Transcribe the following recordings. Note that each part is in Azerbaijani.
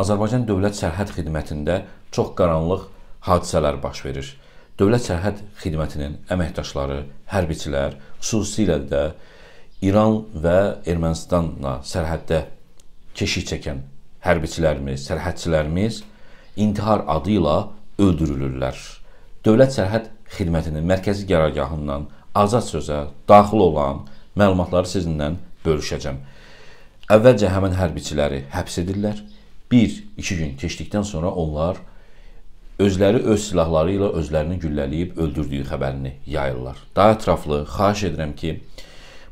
Azərbaycan Dövlət Sərhəd Xidmətində çox qaranlıq hadisələr baş verir. Dövlət Sərhəd Xidmətinin əməkdaşları, hərbiçilər, xüsusilə də İran və Ermənistanla sərhəddə keşik çəkən hərbiçilərimiz, sərhədçilərimiz intihar adı ilə öldürülürlər. Dövlət Sərhəd Xidmətinin mərkəzi qərargahından azad sözə daxil olan məlumatları sizinlə bölüşəcəm. Əvvəlcə həmin hərbiçiləri həbs edirlər bir-iki gün keçdikdən sonra onlar özləri öz silahları ilə özlərini güllələyib öldürdüyü xəbərini yayırlar. Daha ətraflı xahiş edirəm ki,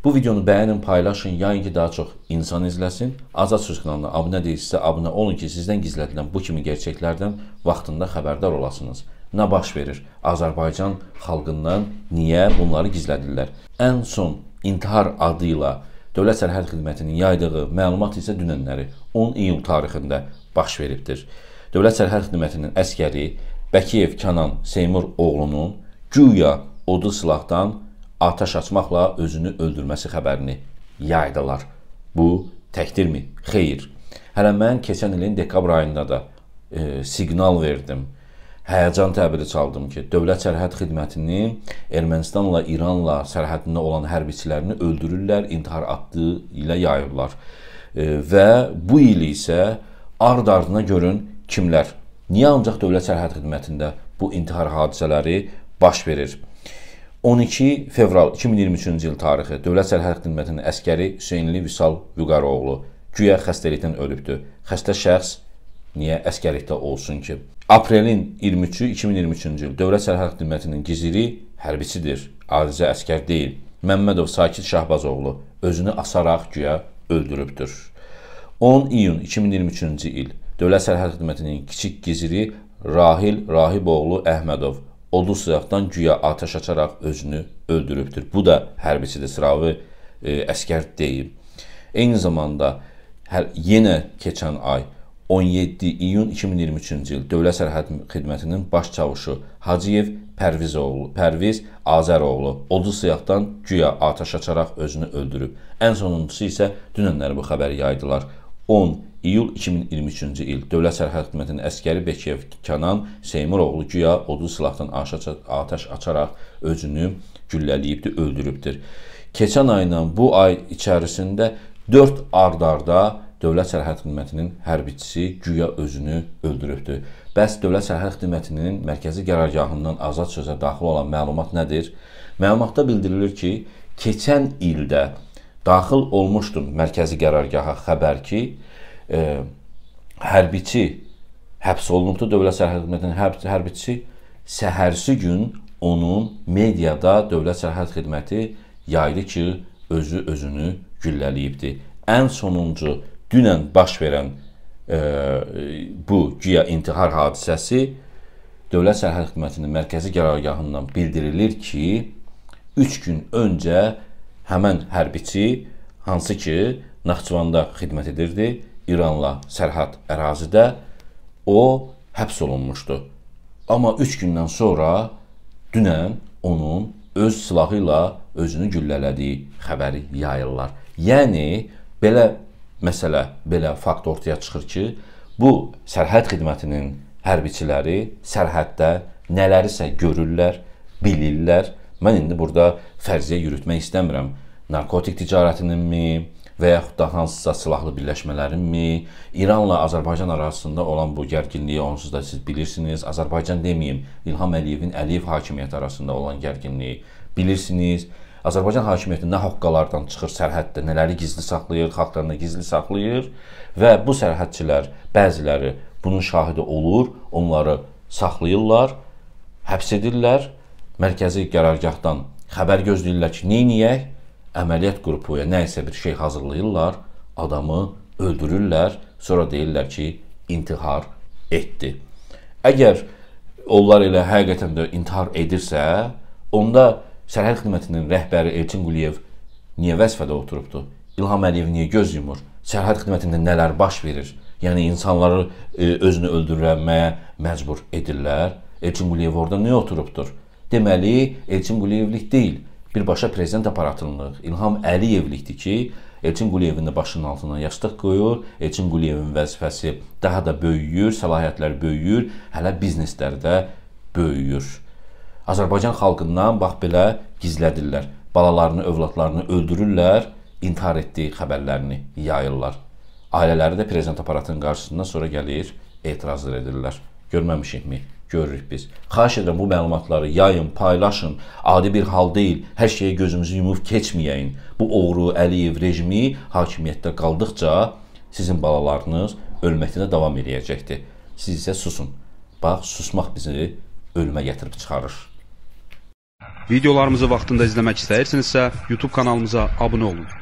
bu videonu bəyənin, paylaşın, yayın ki daha çox insan izləsin. Azad Söz kanalına abunə deyilsinizsə abunə olun ki, sizdən gizlədilən bu kimi gerçəklərdən vaxtında xəbərdar olasınız. Nə baş verir? Azərbaycan xalqından niyə bunları gizlədirlər? Ən son intihar adı ilə Dövlət Sərhəd Xidmətinin yaydığı məlumat isə dünənləri 10 iyul tarixində baş veribdir. Dövlət Sərhəd Xidmətinin əskəri Bəkiyev Kənan Seymur oğlunun güya odlu silahdan atəş açmaqla özünü öldürməsi xəbərini yaydılar. Bu təkdirmi? Xeyr. Hələ mən keçən ilin dekabr ayında da e, siqnal verdim həyəcan təbili çaldım ki, Dövlət Sərhəd Xidmətinin Ermənistanla, İranla sərhədində olan hərbiçilərini öldürürlər, intihar addı ilə yayırlar. E, və bu il isə ard-ardına görün kimlər. Niyə ancaq Dövlət Sərhəd Xidmətində bu intihar hadisələri baş verir? 12 fevral 2023-cü il tarixi Dövlət Sərhəd Xidmətinin əskəri Hüseynli Vüsal Vüqaroğlu güya xəstəlikdən ölübdü. Xəstə şəxs Niyə əskərlikdə olsun ki? Aprelin 23-ü 2023-cü il Dövlət Sərhəd Xidmətinin giziri hərbiçidir, arizə əskər deyil. Məmmədov Sakit Şahbazoğlu özünü asaraq güya öldürübdür. 10 iyun 2023-cü il Dövlət Sərhəd Xidmətinin kiçik giziri Rahil Rahiboğlu Əhmədov odlu silahdan güya atəş açaraq özünü öldürübdür. Bu da hərbisidir, sıravi e, əskər deyil. Eyni zamanda hər, yenə keçən ay 17 iyun 2023-cü il Dövlət Sərhəd Xidmətinin baş çavuşu Hacıyev Pərvizoğlu, Pərviz Azəroğlu odlu sıyaqdan güya atəş açaraq özünü öldürüb. Ən sonuncusu isə dünənlər bu xəbəri yaydılar. 10 iyul 2023-cü il Dövlət Sərhəd Xidmətinin əskəri Bekiyev Kənan Seymuroğlu güya odlu silahdan atəş açaraq özünü güllələyibdir, öldürübdür. Keçən ayla bu ay içərisində 4 ardarda Dövlət Sərhəd Xidmətinin hərbiçisi güya özünü öldürübdür. Bəs Dövlət Sərhəd Xidmətinin mərkəzi qərargahından azad sözə daxil olan məlumat nədir? Məlumatda bildirilir ki, keçən ildə daxil olmuşdur mərkəzi qərargaha xəbər ki, e, hərbiçi həbs olunubdu Dövlət Sərhəd Xidmətinin hərb hərbiçisi səhərsi gün onun mediada Dövlət Sərhəd Xidməti yaydı ki, özü özünü güllələyibdi. Ən sonuncu dünən baş verən e, bu guya intihar hadisəsi Dövlət Sərhəd Xidmətinin mərkəzi qərargahından bildirilir ki, 3 gün öncə həmən hərbiçi hansı ki, Naxçıvanda xidmət edirdi, İranla sərhəd ərazidə o həbs olunmuşdu. Amma 3 gündən sonra dünən onun öz silahı ilə özünü güllələdiyi xəbəri yayırlar. Yəni belə məsələ belə fakt ortaya çıxır ki, bu sərhəd xidmətinin hərbiçiləri sərhəddə nələrisə görürlər, bilirlər. Mən indi burada fərziyyə yürütmək istəmirəm. Narkotik ticarətininmi və yaxud da hansısa silahlı birləşmələrinmi, İranla Azərbaycan arasında olan bu gərginliyi onsuz da siz bilirsiniz. Azərbaycan deməyim, İlham Əliyevin Əliyev hakimiyyəti arasında olan gərginliyi bilirsiniz. Azərbaycan hakimiyyəti nə haqqalardan çıxır sərhəddə, nələri gizli saxlayır, xalqdan da gizli saxlayır və bu sərhədçilər bəziləri bunun şahidi olur, onları saxlayırlar, həbs edirlər, mərkəzi qərargahdan xəbər gözləyirlər ki, neyniyək? Əməliyyat qrupuya nə isə bir şey hazırlayırlar, adamı öldürürlər, sonra deyirlər ki, intihar etdi. Əgər onlar elə həqiqətən də intihar edirsə, onda Sərhəd xidmətinin rəhbəri Elçin Quliyev niyə vəzifədə oturubdur? İlham Əliyev niyə göz yumur? Sərhəd xidmətində nələr baş verir? Yəni insanları e, özünü öldürməyə məcbur edirlər. Elçin Quliyev orada niyə oturubdur? Deməli, Elçin Quliyevlik deyil, birbaşa prezident aparatınlıq, İlham Əliyevlikdir ki, Elçin Quliyevin də başının altına yastıq qoyur. Elçin Quliyevin vəzifəsi daha da böyüyür, səlahiyyətlər böyüyür, hələ bizneslər də böyüyür. Azərbaycan xalqından bax belə gizlədirlər. Balalarını, övladlarını öldürürlər, intihar etdiyi xəbərlərini yayırlar. Ailələri də prezident aparatının qarşısında sonra gəlir, etirazlar edirlər. Görməmişikmi? Görürük biz. Xahiş edirəm bu məlumatları yayın, paylaşın. Adi bir hal deyil. Hər şeyə gözümüzü yumub keçməyəyin. Bu oğru Əliyev rejimi hakimiyyətdə qaldıqca sizin balalarınız ölməkdə davam eləyəcəkdir. Siz isə susun. Bax, susmaq bizi ölümə gətirib çıxarır. Videolarımızı vaxtında izləmək istəyirsinizsə, YouTube kanalımıza abunə olun.